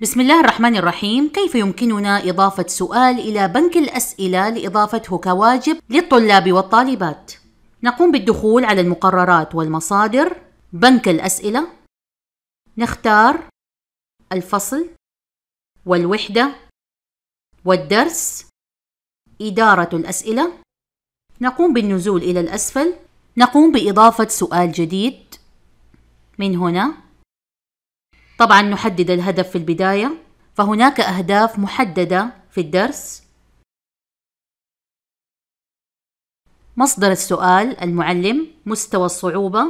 بسم الله الرحمن الرحيم كيف يمكننا إضافة سؤال إلى بنك الأسئلة لإضافته كواجب للطلاب والطالبات؟ نقوم بالدخول على المقررات والمصادر بنك الأسئلة نختار الفصل والوحدة والدرس إدارة الأسئلة نقوم بالنزول إلى الأسفل نقوم بإضافة سؤال جديد من هنا طبعا نحدد الهدف في البداية فهناك أهداف محددة في الدرس مصدر السؤال المعلم مستوى الصعوبة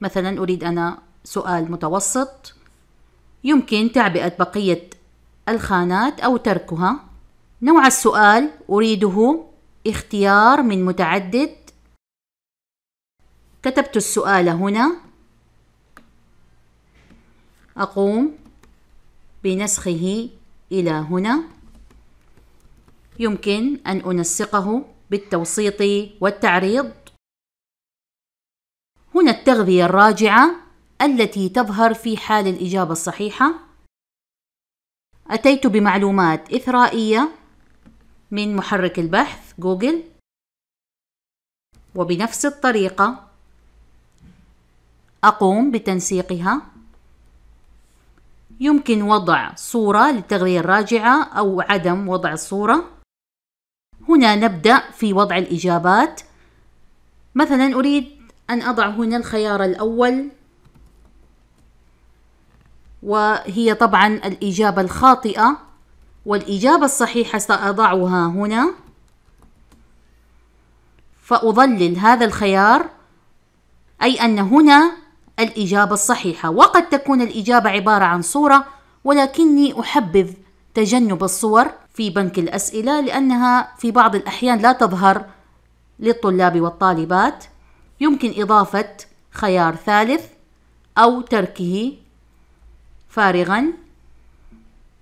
مثلا أريد أنا سؤال متوسط يمكن تعبئة بقية الخانات أو تركها نوع السؤال أريده اختيار من متعدد كتبت السؤال هنا أقوم بنسخه إلى هنا يمكن أن أنسقه بالتوسيط والتعريض هنا التغذية الراجعة التي تظهر في حال الإجابة الصحيحة أتيت بمعلومات إثرائية من محرك البحث جوجل وبنفس الطريقة أقوم بتنسيقها يمكن وضع صورة للتغذية الراجعة أو عدم وضع الصورة هنا نبدأ في وضع الإجابات مثلا أريد أن أضع هنا الخيار الأول وهي طبعا الإجابة الخاطئة والإجابة الصحيحة سأضعها هنا فأظلل هذا الخيار أي أن هنا الإجابة الصحيحة وقد تكون الإجابة عبارة عن صورة ولكني أحبذ تجنب الصور في بنك الأسئلة لأنها في بعض الأحيان لا تظهر للطلاب والطالبات يمكن إضافة خيار ثالث أو تركه فارغا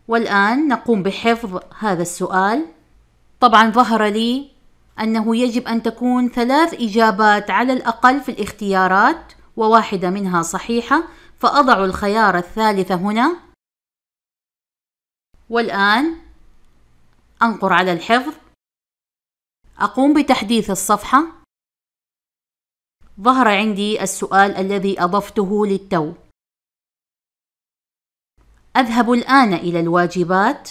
والآن نقوم بحفظ هذا السؤال طبعا ظهر لي أنه يجب أن تكون ثلاث إجابات على الأقل في الاختيارات وواحدة منها صحيحة فأضع الخيار الثالث هنا والآن أنقر على الحفظ أقوم بتحديث الصفحة ظهر عندي السؤال الذي أضفته للتو أذهب الآن إلى الواجبات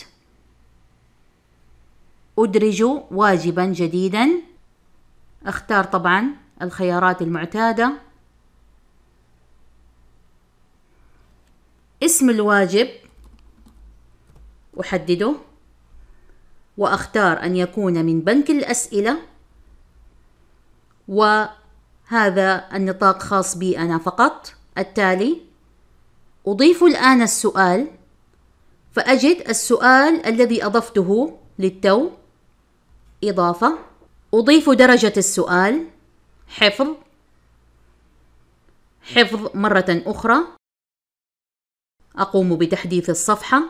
أدرج واجبا جديدا أختار طبعا الخيارات المعتادة اسم الواجب أحدده وأختار أن يكون من بنك الأسئلة وهذا النطاق خاص بي أنا فقط التالي أضيف الآن السؤال فأجد السؤال الذي أضفته للتو إضافة أضيف درجة السؤال حفظ حفظ مرة أخرى أقوم بتحديث الصفحة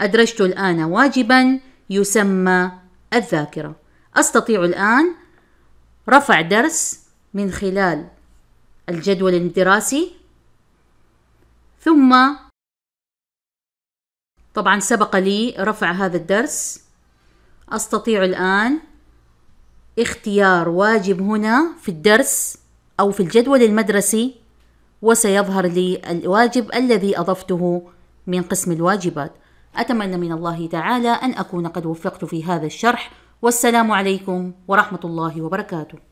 أدرجت الآن واجبا يسمى الذاكرة أستطيع الآن رفع درس من خلال الجدول الدراسي ثم طبعا سبق لي رفع هذا الدرس أستطيع الآن اختيار واجب هنا في الدرس أو في الجدول المدرسي وسيظهر لي الواجب الذي أضفته من قسم الواجبات أتمنى من الله تعالى أن أكون قد وفقت في هذا الشرح والسلام عليكم ورحمة الله وبركاته